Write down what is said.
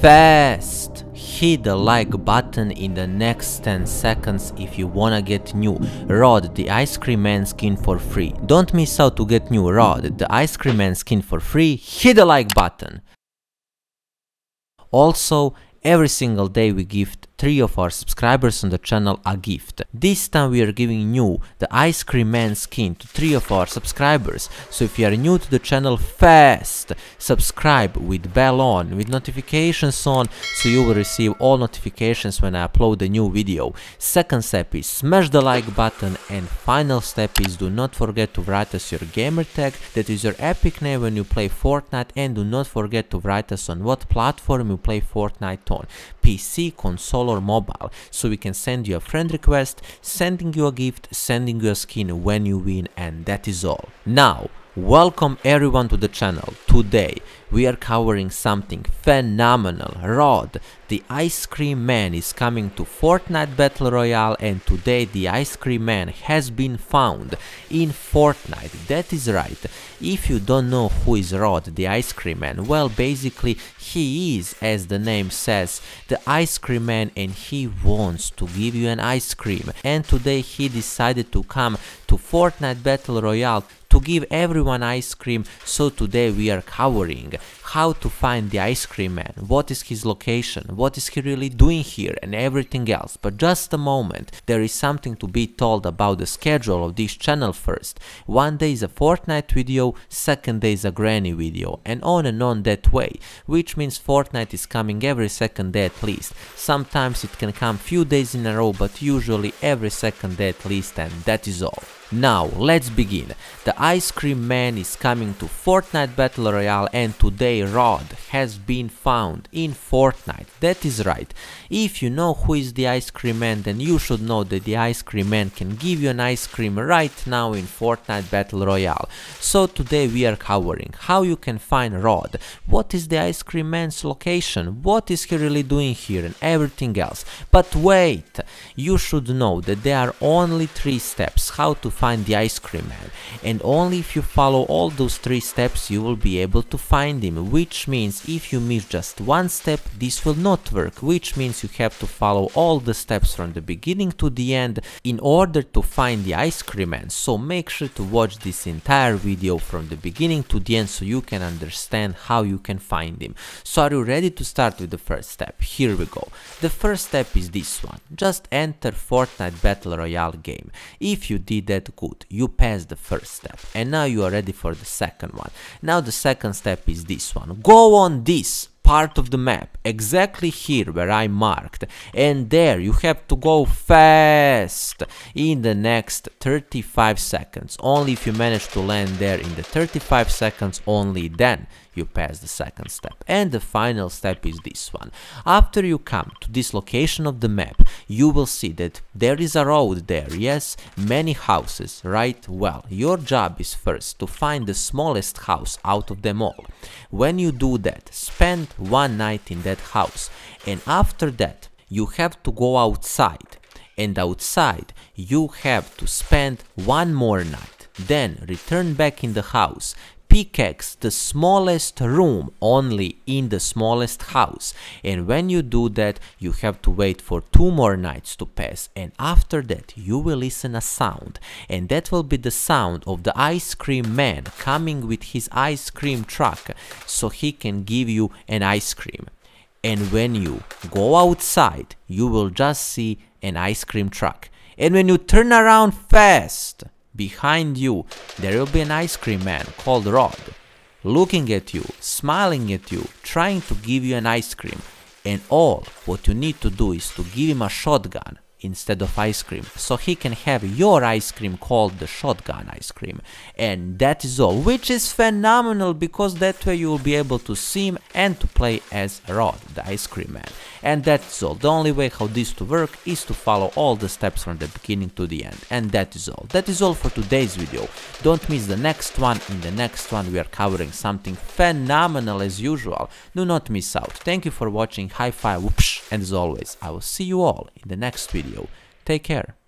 fast hit the like button in the next 10 seconds if you wanna get new Rod the Ice Cream Man skin for free. Don't miss out to get new Rod the Ice Cream Man skin for free, hit the like button! Also, every single day we gift three of our subscribers on the channel a gift. This time we are giving new the Ice Cream Man skin to three of our subscribers, so if you are new to the channel fast, subscribe with bell on, with notifications on, so you will receive all notifications when I upload a new video. Second step is smash the like button and final step is do not forget to write us your tag, that is your epic name when you play Fortnite and do not forget to write us on what platform you play Fortnite on, PC, console or mobile so we can send you a friend request, sending you a gift, sending you a skin when you win and that is all. Now, Welcome everyone to the channel. Today we are covering something phenomenal. Rod, the Ice Cream Man is coming to Fortnite Battle Royale and today the Ice Cream Man has been found in Fortnite. That is right. If you don't know who is Rod, the Ice Cream Man, well basically he is, as the name says, the Ice Cream Man and he wants to give you an ice cream. And today he decided to come to Fortnite Battle Royale to give everyone ice cream, so today we are covering how to find the ice cream man, what is his location, what is he really doing here and everything else. But just a moment, there is something to be told about the schedule of this channel first. One day is a Fortnite video, second day is a granny video and on and on that way, which means Fortnite is coming every second day at least. Sometimes it can come few days in a row but usually every second day at least and that is all. Now, let's begin. The Ice Cream Man is coming to Fortnite Battle Royale and today Rod has been found in Fortnite. That is right. If you know who is the Ice Cream Man, then you should know that the Ice Cream Man can give you an ice cream right now in Fortnite Battle Royale. So today we are covering how you can find Rod, what is the Ice Cream Man's location, what is he really doing here and everything else. But wait, you should know that there are only 3 steps how to find the ice cream man and only if you follow all those three steps you will be able to find him which means if you miss just one step this will not work which means you have to follow all the steps from the beginning to the end in order to find the ice cream man so make sure to watch this entire video from the beginning to the end so you can understand how you can find him so are you ready to start with the first step here we go the first step is this one just enter fortnite battle royale game if you did that good you passed the first step and now you are ready for the second one now the second step is this one go on this part of the map exactly here where I marked and there you have to go fast in the next 35 seconds only if you manage to land there in the 35 seconds only then you pass the second step and the final step is this one after you come to this location of the map you will see that there is a road there, yes, many houses, right? Well, your job is first to find the smallest house out of them all. When you do that, spend one night in that house and after that you have to go outside and outside you have to spend one more night. Then return back in the house, pickaxe the smallest room only in the smallest house and when you do that you have to wait for two more nights to pass and after that you will listen a sound and that will be the sound of the ice cream man coming with his ice cream truck so he can give you an ice cream and when you go outside you will just see an ice cream truck and when you turn around fast behind you there will be an ice cream man called Rod, looking at you, smiling at you, trying to give you an ice cream. And all what you need to do is to give him a shotgun instead of ice cream. So he can have your ice cream called the shotgun ice cream. And that is all, which is phenomenal because that way you will be able to sim and to play as Rod, the ice cream man. And that's all, the only way how this to work is to follow all the steps from the beginning to the end. And that is all, that is all for today's video. Don't miss the next one, in the next one we are covering something phenomenal as usual. Do not miss out. Thank you for watching, high five, whoosh. And as always, I will see you all in the next video. Take care.